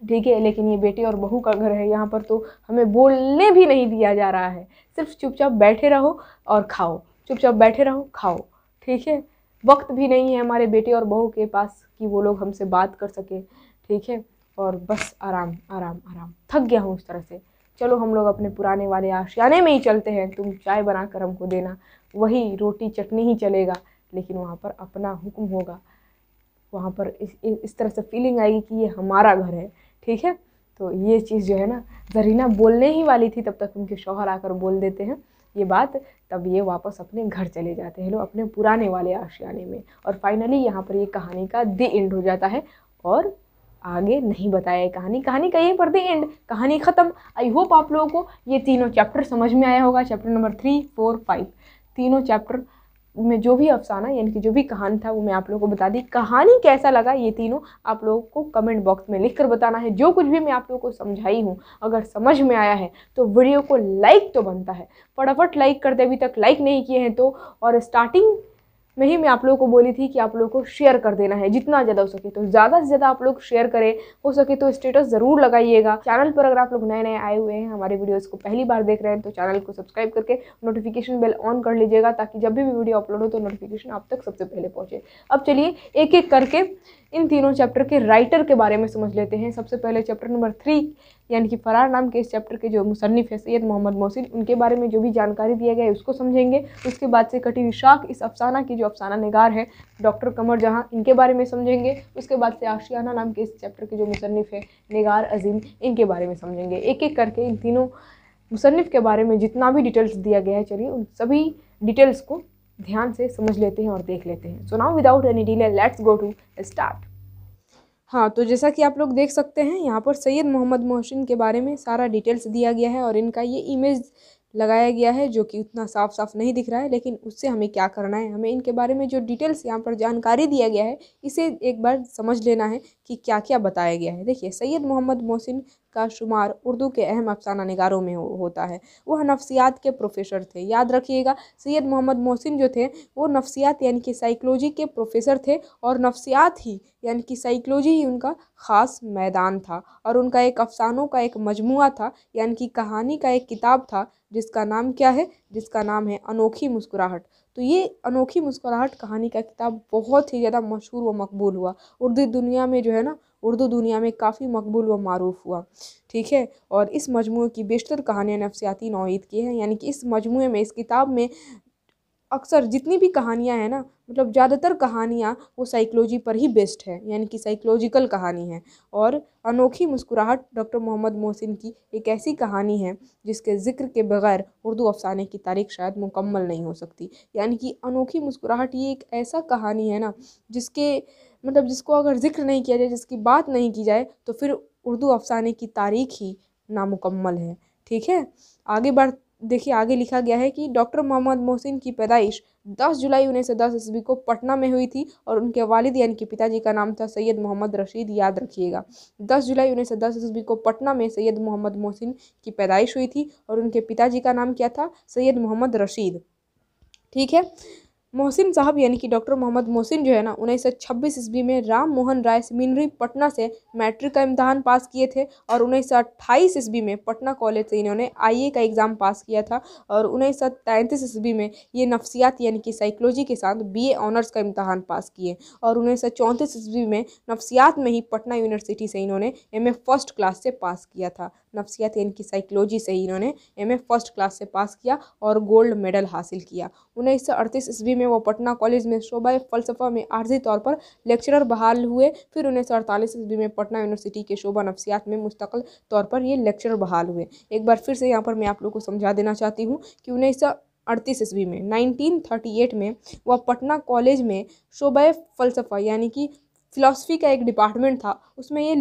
ठीक है लेकिन ये बेटे और बहू का घर है यहाँ पर तो हमें बोलने भी नहीं दिया जा रहा है सिर्फ चुपचाप बैठे रहो और खाओ चुपचाप बैठे रहो खाओ ठीक है वक्त भी नहीं है हमारे बेटे और बहू के पास कि वो लोग हमसे बात कर सकें ठीक है और बस आराम आराम आराम थक गया हूँ उस तरह से चलो हम लोग अपने पुराने वाले आशियाने में ही चलते हैं तुम चाय बनाकर हमको देना वही रोटी चटनी ही चलेगा लेकिन वहाँ पर अपना हुक्म होगा वहाँ पर इस इस तरह से फीलिंग आएगी कि ये हमारा घर है ठीक है तो ये चीज़ जो है ना जरीना बोलने ही वाली थी तब तक उनके शौहर आकर बोल देते हैं ये बात तब ये वापस अपने घर चले जाते हैं लोग अपने पुराने वाले आशियाने में और फाइनली यहाँ पर ये कहानी का दी एंड हो जाता है और आगे नहीं बताया कहानी कहानी कहीं पर दी एंड कहानी ख़त्म आई होप आप लोगों को ये तीनों चैप्टर समझ में आया होगा chapter number three four five तीनों चैप्टर में जो भी अफसाना यानी कि जो भी कहानी था वो मैं आप लोगों को बता दी कहानी कैसा लगा ये तीनों आप लोगों को कमेंट बॉक्स में लिख कर बताना है जो कुछ भी मैं आप लोगों को समझाई हूँ अगर समझ में आया है तो वीडियो को लाइक तो बनता है फटाफट लाइक करते अभी तक लाइक नहीं किए हैं तो और स्टार्टिंग में ही मैं आप लोगों को बोली थी कि आप लोगों को शेयर कर देना है जितना ज़्यादा हो सके तो ज़्यादा से ज़्यादा आप लोग शेयर करें हो सके तो स्टेटस ज़रूर लगाइएगा चैनल पर अगर आप लोग नए नए आए हुए हैं हमारे वीडियोज़ को पहली बार देख रहे हैं तो चैनल को सब्सक्राइब करके नोटिफिकेशन बेल ऑन कर लीजिएगा ताकि जब भी वीडियो अपलोड हो तो नोटिफिकेशन आप तक सबसे पहले पहुँचे अब चलिए एक एक करके इन तीनों चैप्टर के राइटर के बारे में समझ लेते हैं सबसे पहले चैप्टर नंबर थ्री यानी कि फ़रार नाम के इस चैप्टर के जो मुसनफ़ है सैयद मोहम्मद मोहसिन उनके बारे में जो भी जानकारी दिया गया है उसको समझेंगे उसके बाद से कटी विशाख इस अफसाना की जो अफसाना नगार है डॉक्टर कमर जहाँ इनके बारे में समझेंगे उसके बाद से आशियाना नाम के इस चैप्टर के जो मुसनफ़ है नगार अजीम इनके बारे में समझेंगे एक एक करके इन तीनों मुसनफ़ के बारे में जितना भी डिटेल्स दिया गया है चलिए उन सभी डिटेल्स को ध्यान से समझ लेते हैं और देख लेते हैं so now without any delay let's go to start हाँ तो जैसा कि आप लोग देख सकते हैं यहाँ पर सैयद मोहम्मद मोहसिन के बारे में सारा डिटेल्स दिया गया है और इनका ये इमेज लगाया गया है जो कि उतना साफ साफ नहीं दिख रहा है लेकिन उससे हमें क्या करना है हमें इनके बारे में जो डिटेल्स यहाँ पर जानकारी दिया गया है इसे एक बार समझ लेना है कि क्या क्या बताया गया है देखिए सैयद मोहम्मद मोहसिन का शुमार उर्दू के अहम अफसाना नगारों में हो, होता है वह नफ्सियात के प्रोफेसर थे याद रखिएगा सैयद मोहम्मद मोहसिन जो थे वो नफ्सियात यानी कि साइकोलॉजी के प्रोफेसर थे और नफ्सियात ही यानी कि साइकोलॉजी ही उनका ख़ास मैदान था और उनका एक अफसानों का एक मजमु था यानी कि कहानी का एक किताब था जिसका नाम क्या है जिसका नाम है अनोखी मुस्कुराहट तो ये अनोखी मुस्कुराहट कहानी का किताब बहुत ही ज़्यादा मशहूर व मकबूल हुआ उर्दू दुनिया में जो है ना उर्दू दुनिया में काफ़ी मकबूल व मरूफ हुआ ठीक है और इस मजमू की बेशतर कहानियाँ नफसियाती नौीद की हैं यानी कि इस मजमू में इस किताब में अक्सर जितनी भी कहानियाँ हैं ना मतलब ज़्यादातर कहानियाँ वो साइकोलॉजी पर ही बेस्ड है यानी कि साइकोलॉजिकल कहानी है और अनोखी मुस्कुराहट डॉक्टर मोहम्मद मोहसिन की एक ऐसी कहानी है जिसके ज़िक्र के बगैर उर्दू अफसाने की तारीख शायद मुकम्मल नहीं हो सकती यानी कि अनोखी मुस्कुराहट ये एक ऐसा कहानी है ना जिसके मतलब जिसको अगर ज़िक्र नहीं किया जाए जिसकी बात नहीं की जाए तो फिर उर्दू अफसाने की तारीख ही नामुकम्मल है ठीक है आगे बढ़ देखिए आगे लिखा गया है कि डॉक्टर मोहम्मद मोहसिन की पैदाइश 10 जुलाई उन्नीस सौ दस ईस्वी को पटना में हुई थी और उनके वालिद यानी कि पिताजी का नाम था सैयद मोहम्मद रशीद याद रखिएगा 10 जुलाई उन्नीस सौ दस ईस्वी को पटना में सैयद मोहम्मद मोहसिन की पैदाइश हुई थी और उनके पिताजी का नाम क्या था सैयद मोहम्मद रशीद ठीक है मोहसिन साहब यानी कि डॉक्टर मोहम्मद मोहसिन जो है ना उन्नीस सौ छब्बीस ईस्वी में राम मोहन राय सेमिनरी पटना से मैट्रिक का इम्तहान पास किए थे और उन्नीस सौ अट्ठाईस ईस्वी में पटना कॉलेज से इन्होंने आई का एग्ज़ाम पास किया था और उन्नीस सौ तैंतीस ईस्वी में ये नफसियात यानी कि साइकोलॉजी के साथ बी ऑनर्स का इम्तहान पास किए और उन्नीस सौ चौंतीस ईस्वी में नफसियात में ही पटना यूनिवर्सिटी से इन्होंने एम फर्स्ट क्लास से पास किया था नफसियात यानी इनकी साइकोलॉजी से ही इन्होंने एम फर्स्ट क्लास से पास किया और गोल्ड मेडल हासिल किया उन्नीस सौ अड़तीस ईस्वी में वो पटना कॉलेज में शोबा फ़लसफ़ा में आर्जी तौर पर लेक्चरर बहाल हुए फिर उन्नीस सौ अड़तालीस ईस्वी में पटना यूनिवर्सिटी के शोबा नफसियात में मुस्तकिल तौर पर ये लेक्चरर बहाल हुए एक बार फिर से यहाँ पर मैं आप लोग को समझा देना चाहती हूँ कि उन्नीस सौ अड़तीस ईस्वी में 1938 में वह पटना कॉलेज में शोबा फ़लसफ़ा यानी कि फ़िलासफ़ी का एक डिपार्टमेंट था उसमें ये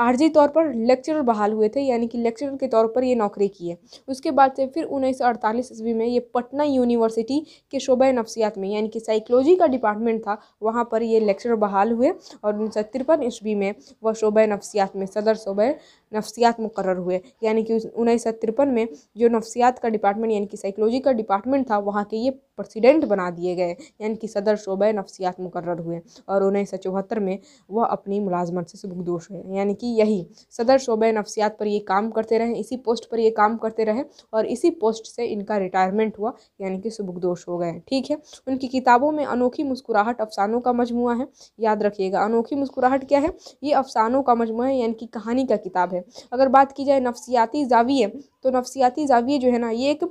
आर्जी तौर पर लेक्चरर बहाल हुए थे यानी कि लेक्चरर के तौर पर ये नौकरी की है उसके बाद से फिर उन्नीस सौ अड़तालीस ईस्वी में ये पटना यूनिवर्सिटी के शोबा नफसियात में यानी कि साइकोलॉजी का डिपार्टमेंट था वहाँ पर ये लेक्चरर बहाल हुए और उन्नीस सौ तिरपन ईस्वी में वह शोबा नफसियात में सदर शोबा नफसियात मुकर हुए यानी कि उन्नीस सौ तिरपन में जो नफसियात का डिपार्टमेंट यानी कि साइकोलॉजी का डिपार्टमेंट था वहाँ के ये प्रेसिडेंट बना दिए गए यानी कि सदर शोबा नफसियात मुकर हुए और उन्नीस सौ चौहत्तर में वह अपनी मुलाजमत से सुबकदोश हुए यानी कि यही सदर शोबे नफसियात पर ये काम करते रहें इसी पोस्ट पर ये काम करते रहें और इसी पोस्ट से इनका रिटायरमेंट हुआ यानी कि सुबुकदोश हो गए ठीक है उनकी किताबों में अनोखी मुस्कुराहट अफसानों का मजमू है याद रखिएगा अनोखी मुस्कुराहट क्या है ये अफसानों का मजमू है यानी कि कहानी का किताब है अगर बात की जाए नफसियाती जाविए तो नफसियाती जाविए जो है ना ये एक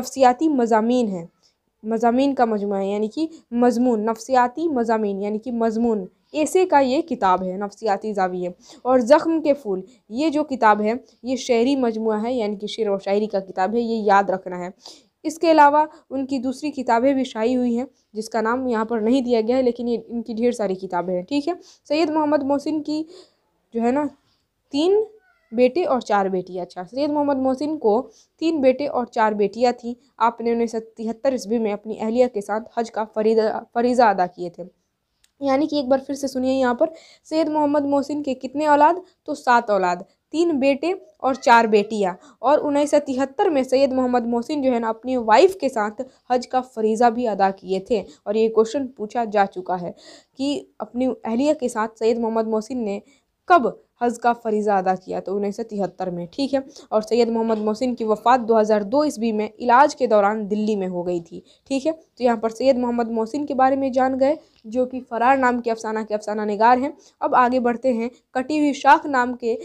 नफसियाती मजामी है मजामी का मजमू है यानी कि मजमून नफसियाती मजामी यानी कि मजमून ऐसे का ये किताब है नफसियाती जाविये और ज़ख्म के फूल ये जो किताब है ये शहरी मजमू है यानी कि शेर व शायरी का किताब है ये याद रखना है इसके अलावा उनकी दूसरी किताबें भी शाई हुई हैं जिसका नाम यहाँ पर नहीं दिया गया है लेकिन ये इनकी ढेर सारी किताबें हैं ठीक है सैयद मोहम्मद मोहसिन की जो है ना तीन बेटे और चार बेटियाँ अच्छा सैयद मोहम्मद मोहसिन को तीन बेटे और चार बेटियाँ थीं आपने उन्नीस सौ तिहत्तर ईस्वी में अपनी अहलिया के साथ हज का फरीदा फरीज़ा अदा किए थे यानी कि एक बार फिर से सुनिए यहाँ पर सैद मोहम्मद मोहसिन के कितने औलाद तो सात औलाद तीन बेटे और चार बेटियाँ और उन्नीस सौ तिहत्तर में सैयद मोहम्मद मोहसिन जो है ना अपनी वाइफ के साथ हज का फरीज़ा भी अदा किए थे और ये क्वेश्चन पूछा जा चुका है कि अपनी अहलिया के साथ सैयद मोहम्मद मोहसिन ने कब हज का फरीज़ा अदा किया तो उन्नीस सौ तिहत्तर में ठीक है और सैयद मोहम्मद मोहसिन की वफ़ात 2002 ईस्वी में इलाज के दौरान दिल्ली में हो गई थी ठीक है तो यहाँ पर सैयद मोहम्मद मोहसिन के बारे में जान गए जो कि फ़रार नाम के अफसाना के अफसाना नगार हैं अब आगे बढ़ते हैं कटी हुई शाख नाम के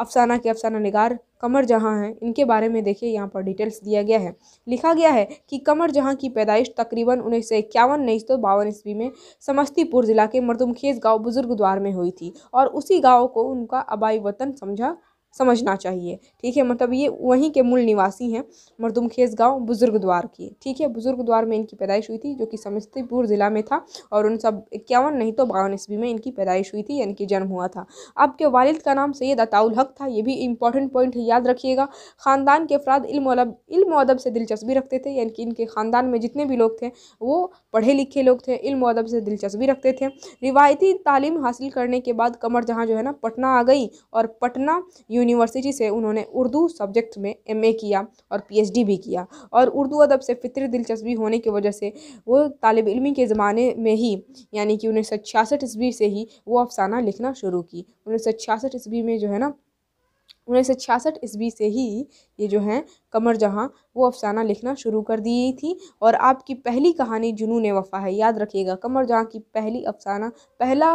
अफसाना के अफसाना निगार कमर जहाँ हैं इनके बारे में देखिए यहाँ पर डिटेल्स दिया गया है लिखा गया है कि कमर जहाँ की पैदाइश तकरीबन उन्नीस सौ इक्यावन नहीं तो बावन ईस्वी में समस्तीपुर ज़िला के मरदुमखेज गांव बुजुर्ग द्वार में हुई थी और उसी गांव को उनका आबाई वतन समझा समझना चाहिए ठीक है मतलब ये वहीं के मूल निवासी हैं मरदुमखेज गांव बुजुर्ग द्वार की ठीक है बुजुर्ग द्वार में इनकी पैदाइश हुई थी जो कि समस्तीपुर ज़िला में था और उन सब इक्यावन नहीं तो बावन ईस्वी में इनकी पैदाइश हुई थी यानी कि जन्म हुआ था आपके वालिद का नाम सैयद अताउल हक था ये भी इंपॉर्टेंट पॉइंट याद रखिएगा ख़ानदान के अफराद इल्म इल्म अदब से दिलचस्पी रखते थे यानी कि इनके ख़ानदान में जितने भी लोग थे वो पढ़े लिखे लोग थे इल्म अदब से दिलचस्पी रखते थे रिवायती तालीम हासिल करने के बाद कमर जहाँ जो है ना पटना आ गई और पटना यूनिवर्सिटी से उन्होंने उर्दू सब्जेक्ट में एम किया और पी भी किया और उर्दू अदब से फ़ितर दिलचस्पी होने की वजह से वो तालब इलमी के ज़माने में ही यानी कि उन्नीस सौ छियासठ ईस्वी से ही वो अफसाना लिखना शुरू की उन्नीस सौ छियासठ ईस्वी में जो है ना उन्नीस ईस्वी से ही ये जो हैं कमर जहाँ वो अफसाना लिखना शुरू कर दी थी और आपकी पहली कहानी जुनून वफ़ा है याद रखिएगा कमर जहाँ की पहली अफसाना पहला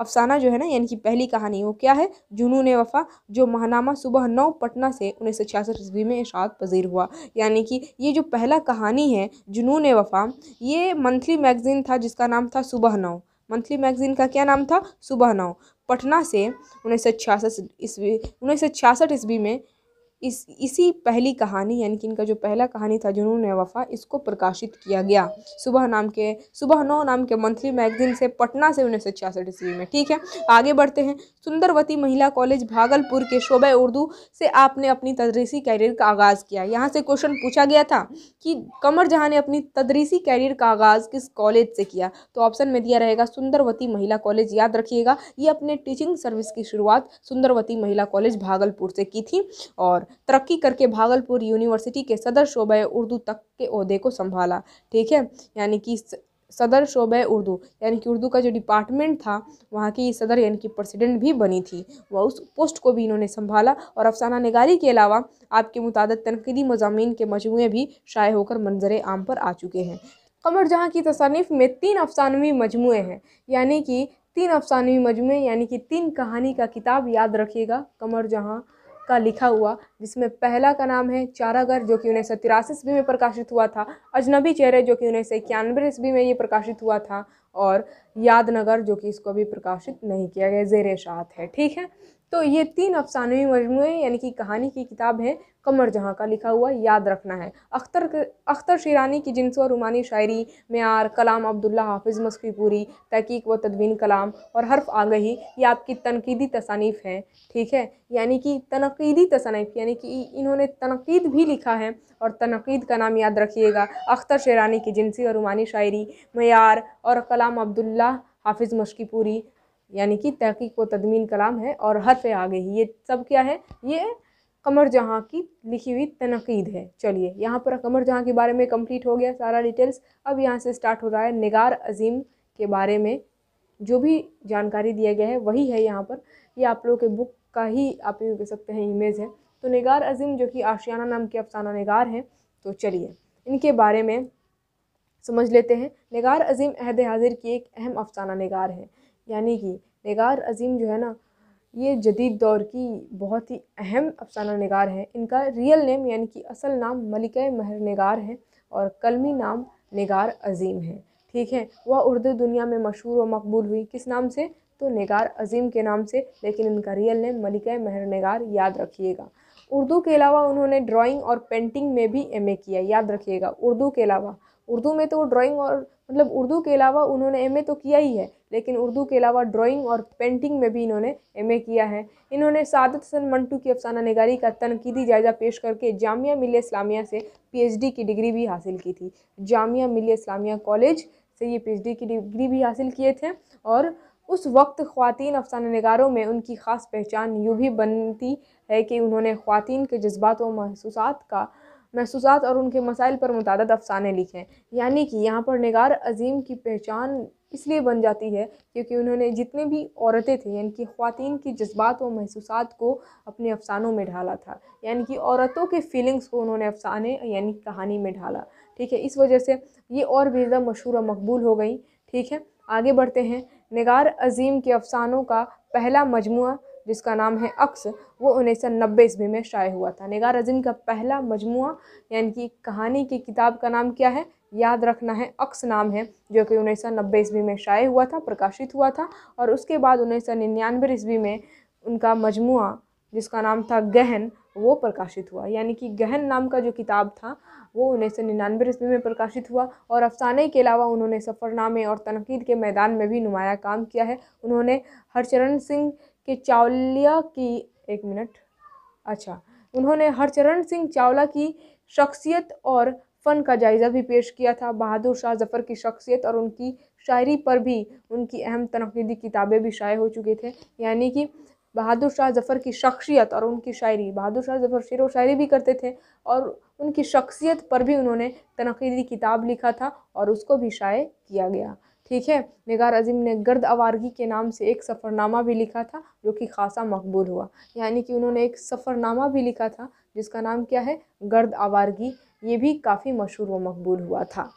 अफसाना जो है ना यानी कि पहली कहानी वो क्या है जुनून वफ़ा जो महानामा सुबह नौ पटना से उन्नीस सौ छियासठ ईस्वी में इशात पजीर हुआ यानी कि ये जो पहला कहानी है जुनून वफ़ा ये मंथली मैगज़ीन था जिसका नाम था सुबह नौ मंथली मैगज़ीन का क्या नाम था सुबह नौ पटना से उन्नीस सौ छियासठ ईस्वी उन्नीस सौ छियासठ ईस्वी में इस इसी पहली कहानी यानी कि इनका जो पहला कहानी था जुनून वफ़ा इसको प्रकाशित किया गया सुबह नाम के सुबह नौ नाम के मंथली मैगजीन से पटना से उन्नीस सौ छियासठ ईस्वी में ठीक है आगे बढ़ते हैं सुंदरवती महिला कॉलेज भागलपुर के शोबे उर्दू से आपने अपनी तदरीसी कैरियर का आगाज़ किया यहाँ से क्वेश्चन पूछा गया था कि कमर जहाँ ने अपनी तदरीसी कैरियर का आगाज़ किस कॉलेज से किया तो ऑप्शन में दिया रहेगा सुंदरवती महिला कॉलेज याद रखिएगा ये अपने टीचिंग सर्विस की शुरुआत सुंदरवती महिला कॉलेज भागलपुर से की थी और तरक्की करके भागलपुर यूनिवर्सिटी के सदर शोबे उर्दू तक के अहदे को संभाला ठीक है यानी कि सदर शोबे उर्दू यानी कि उर्दू का जो डिपार्टमेंट था वहाँ की सदर यानी कि प्रेसिडेंट भी बनी थी वह उस पोस्ट को भी इन्होंने संभाला और अफसाना नगारी के अलावा आपके मुताद तनकीदी मजामी के मजमू भी शाये होकर मंजर आम पर आ चुके हैं कमर जहाँ की तसानीफ़ में तीन अफसानवी मजमू हैं यानी कि तीन अफसानवी मजमू यानी कि तीन कहानी का किताब याद रखिएगा कमर जहाँ का लिखा हुआ जिसमें पहला का नाम है चारागर जो कि उन्नीस सौ तिरासी ईस्वी में प्रकाशित हुआ था अजनबी चेहरे जो कि उन्नीस सौ इक्यानवे ईस्वी में ये प्रकाशित हुआ था और यादनगर जो कि इसको अभी प्रकाशित नहीं किया गया जेर शात है ठीक है तो ये तीन अफसानवी मजमू यानी कि कहानी की किताब है कमर जहाँ का लिखा हुआ याद रखना है अख्तर अख्तर शिरानी की जिनस और रुमानी शायरी मैार कलाम अब्दुल्ला हाफिज़ मस्कीपुरी तहकीक व तदवीन कलाम और हर्फ ही ये आपकी तनकीदी तसानीफ़ हैं ठीक है यानी कि तनकीदी तसानीफ़ यानी कि इन्होंने तनकीद भी लिखा है और तनकीद का नाम याद रखिएगा अख्तर शेरानी की जिनसी और रुमानी शायरी मैार और कलाम अब्दुल्ला हाफिज़ मशकीपूरी यानी कि तहकीक व तदमीन कलाम है और हर्फ आगे ये सब क्या है ये कमर जहाँ की लिखी हुई तनकीद है चलिए यहाँ पर कमर जहाँ के बारे में कंप्लीट हो गया सारा डिटेल्स अब यहाँ से स्टार्ट हो रहा है निगार अजीम के बारे में जो भी जानकारी दिया गया है वही है यहाँ पर ये आप लोगों के बुक का ही आप यूँ कह सकते हैं इमेज है तो निगार अजीम जो कि आशियाना नाम के अफसाना निगार हैं तो चलिए इनके बारे में समझ लेते हैं निगार अजीम अहद हाजिर की एक अहम अफसाना निगार है यानी कि निगार अजीम जो है ना ये जदीद दौर की बहुत ही अहम अफसाना नगार हैं इनका रियल नेम यानी कि असल नाम मलिक महर नगार है और कलमी नाम नगार अज़ीम है ठीक है वह उर्दू दुनिया में मशहूर और मकबूल हुई किस नाम से तो नगार अज़ीम के नाम से लेकिन इनका रियल नेम मलिक महर नगार याद रखिएगा उर्दू के अलावा उन्होंने ड्राइंग और पेंटिंग में भी एमए किया याद रखिएगा उर्दू के अलावा उर्दू में तो ड्राइंग और मतलब उर्दू के अलावा उन्होंने एम तो किया ही है लेकिन उर्दू के अलावा ड्राइंग और पेंटिंग में भी इन्होंने एम किया है इन्होंने सादत हसन मंटू की अफसाना नगारी का तनकीदी जायज़ा पेश करके जामिया मिल इस्लामिया से पीएचडी की डिग्री भी हासिल की थी जामिया मिल इस्लामिया कॉलेज से ये पी की डिग्री भी हासिल किए थे और उस वक्त ख़वातीन अफसाना नगारों में उनकी ख़ास पहचान यूँ भी बनती है कि उन्होंने ख़वातीन के जज्बात व महसूस का महसूस और उनके मसाइल पर मुतद अफसाने लिखे हैं यानी कि यहाँ पर नगार अजीम की पहचान इसलिए बन जाती है क्योंकि उन्होंने जितने भी औरतें थीं यानी कि खातिन की जज्बात व महसूस को अपने अफसानों में ढाला था यानी कि औरतों के फीलिंग्स को उन्होंने अफसाने यानी कहानी में ढाला ठीक है इस वजह से ये और भी ज़्यादा मशहूर और मकबूल हो गई ठीक है आगे बढ़ते हैं नगार अजीम के अफसानों का पहला मजमू जिसका नाम है अक्स वो उन्नीस सौ नब्बे ईस्वी में शाये हुआ था निगार अजीम का पहला मजमू यानी कि कहानी की किताब का नाम क्या है याद रखना है अक्स नाम है जो कि उन्नीस सौ नब्बे ईस्वी में शाये हुआ था प्रकाशित हुआ था और उसके बाद उन्नीस सौ निन्यानवे ईस्वी में उनका मजमू जिसका नाम था गहन वो प्रकाशित हुआ यानी कि गहन नाम का जो किताब था वो उन्नीस सौ निन्यानवे ईस्वी में प्रकाशित हुआ और अफसाने के अलावा उन्होंने सफ़रनामे और तनकीद के मैदान में भी नुमाया काम किया है उन्होंने हरचरण सिंह के चावलिया की एक मिनट अच्छा उन्होंने हरचरण सिंह चावला की शख्सियत और फ़न का जायज़ा भी पेश किया था बहादुर शाह जफ़र की शख्सियत और उनकी शायरी पर भी उनकी अहम तनकीदी किताबें भी शाये हो चुके थे यानी कि बहादुर शाह जफ़र की शख्सियत और उनकी शायरी बहादुर शाह जफ़र शेर व शायरी भी करते थे और उनकी शख्सियत पर भी उन्होंने तनकीदी किताब लिखा था और उसको भी शाये किया गया ठीक है निगार अजीम ने गर्द आवारगी के नाम से एक सफ़रनामा भी लिखा था जो कि खासा मकबूल हुआ यानी कि उन्होंने एक सफ़रनामा भी लिखा था जिसका नाम क्या है गर्द आवारगी ये भी काफ़ी मशहूर व मकबूल हुआ था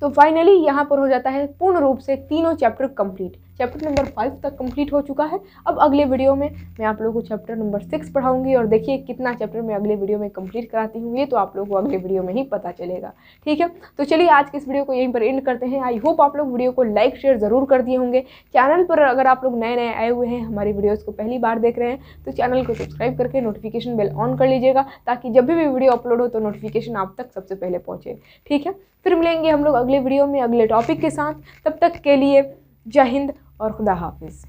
तो फाइनली यहाँ पर हो जाता है पूर्ण रूप से तीनों chapter complete chapter number five तक कंप्लीट हो चुका है अब अगले वीडियो में मैं आप लोगों को चैप्टर नंबर सिक्स पढ़ाऊंगी और देखिए कितना चैप्टर मैं अगले वीडियो में कंप्लीट कराती हूँ ये तो आप लोगों को अगले वीडियो में ही पता चलेगा ठीक है तो चलिए आज के इस वीडियो को यहीं पर एंड करते हैं आई होप आप लोग वीडियो को लाइक शेयर ज़रूर कर दिए होंगे चैनल पर अगर आप लोग नए नए आए हुए हैं हमारी वीडियोज़ को पहली बार देख रहे हैं तो चैनल को सब्सक्राइब करके नोटिफिकेशन बेल ऑन कर लीजिएगा ताकि जब भी वीडियो अपलोड हो तो नोटिफिकेशन आप तक सबसे पहले पहुँचे ठीक है फिर मिलेंगे हम लोग अगले वीडियो में अगले टॉपिक के साथ तब तक के लिए जय हिंद और खुदा हाफिज़